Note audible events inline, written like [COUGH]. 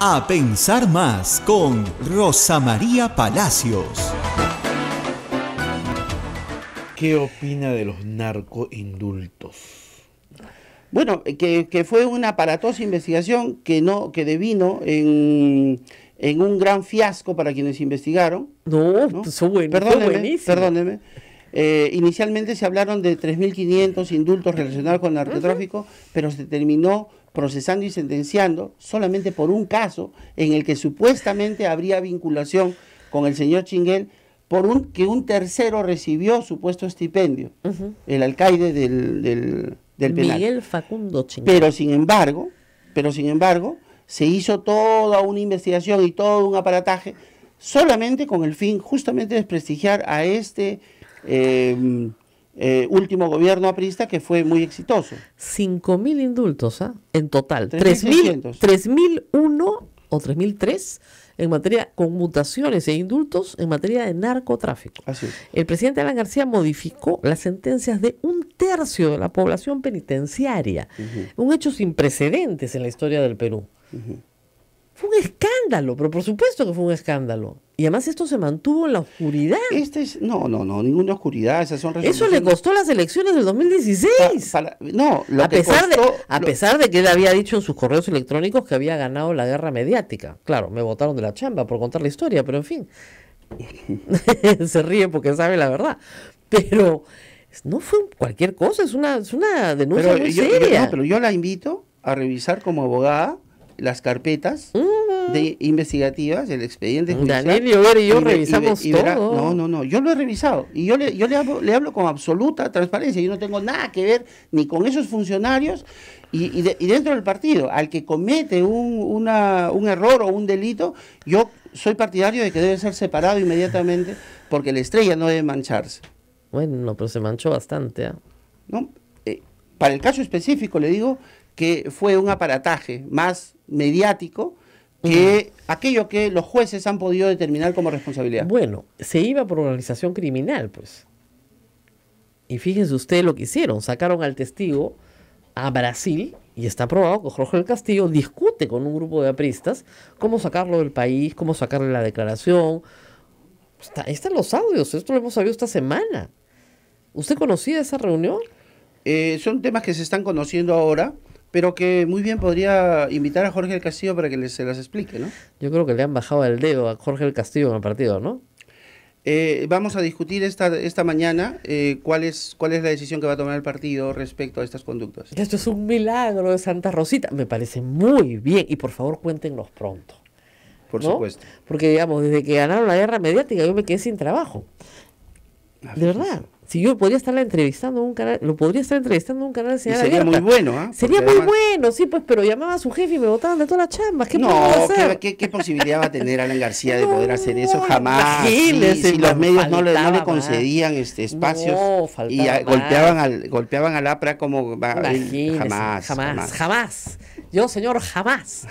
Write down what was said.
A Pensar Más con Rosa María Palacios. ¿Qué opina de los narcoindultos? Bueno, que, fue una aparatosa investigación que no, que devino en, un gran fiasco para quienes investigaron. No, ¿no? Son Perdóneme, eh, inicialmente se hablaron de 3.500 indultos relacionados con el narcotráfico, pero se terminó procesando y sentenciando solamente por un caso en el que supuestamente habría vinculación con el señor Chinguel por un que un tercero recibió supuesto estipendio, el alcaide del, del, Miguel Facundo Chinguel. Pero sin embargo, pero sin embargo, se hizo toda una investigación y todo un aparataje solamente con el fin justamente de desprestigiar a este Em, eh, último gobierno aprista que fue muy exitoso. 5.000 indultos ¿ah? en total. 3.001 o 3.003 en materia conmutaciones e indultos en materia de narcotráfico. Así El presidente Alan García modificó las sentencias de un tercio de la población penitenciaria, un hecho sin precedentes en la historia del Perú. Fue un escándalo, pero por supuesto que fue un escándalo. Y además esto se mantuvo en la oscuridad. Este es, no, no, no, ninguna oscuridad, esas son Eso le costó las elecciones del 2016. no, lo a pesar de, a pesar de que él había dicho en sus correos electrónicos que había ganado la guerra mediática. Claro, me votaron de la chamba por contar la historia, pero en fin. [LAUGHS] se ríe porque sabe la verdad. Pero no fue cualquier cosa, es una, es una denuncia muy seria. pero yo la invito a revisar como abogada las carpetas de investigativas, el expediente judicial. Daniel y yo revisamos todo. no, no, no, yo lo he revisado y yo le, yo le hablo, con absoluta transparencia. Yo no tengo nada que ver ni con esos funcionarios y, dentro del partido, al que comete un, un, error o un delito, yo soy partidario de que debe ser separado inmediatamente porque la estrella no debe mancharse. Bueno, pero se manchó bastante. ¿ah? No, eh, para el caso específico le digo que fue un aparataje más mediático que aquello que los jueces han podido determinar como responsabilidad. Bueno, se iba por organización criminal, pues. Y fíjense ustedes lo que hicieron, sacaron al testigo a Brasil y está probado que Jorge del Castillo discute con un grupo de apristas cómo sacarlo del país, cómo sacarle la declaración. están los audios, esto lo hemos sabido esta semana. ¿Usted conocía esa reunión? Eh, son temas que se están conociendo ahora pero que muy bien podría invitar a Jorge el Castillo para que se las explique, ¿no? Yo creo que le han bajado el dedo a Jorge el Castillo en el partido, ¿no? Eh, vamos a discutir esta, esta mañana eh, cuál, es, cuál es la decisión que va a tomar el partido respecto a estas conductas. Esto es un milagro de Santa Rosita. Me parece muy bien y por favor cuéntenos pronto. Por supuesto. Porque digamos, desde que ganaron la guerra mediática yo me quedé sin trabajo. Ah, de verdad. Si yo podría estarla entrevistando en un canal, lo podría estar entrevistando en un canal de señal Sería muy bueno, ¿ah? Sería muy bueno, sí, pues, pero llamaba a su jefe y me botaban de todas las chambas. ¿Qué no, ¿qué, posibilidad va a tener Alan García de poder hacer eso? Jamás. si los medios no le, no le, concedían este, espacios y golpeaban al golpeaban al APRA como jamás, jamás, jamás. Yo, señor, jamás.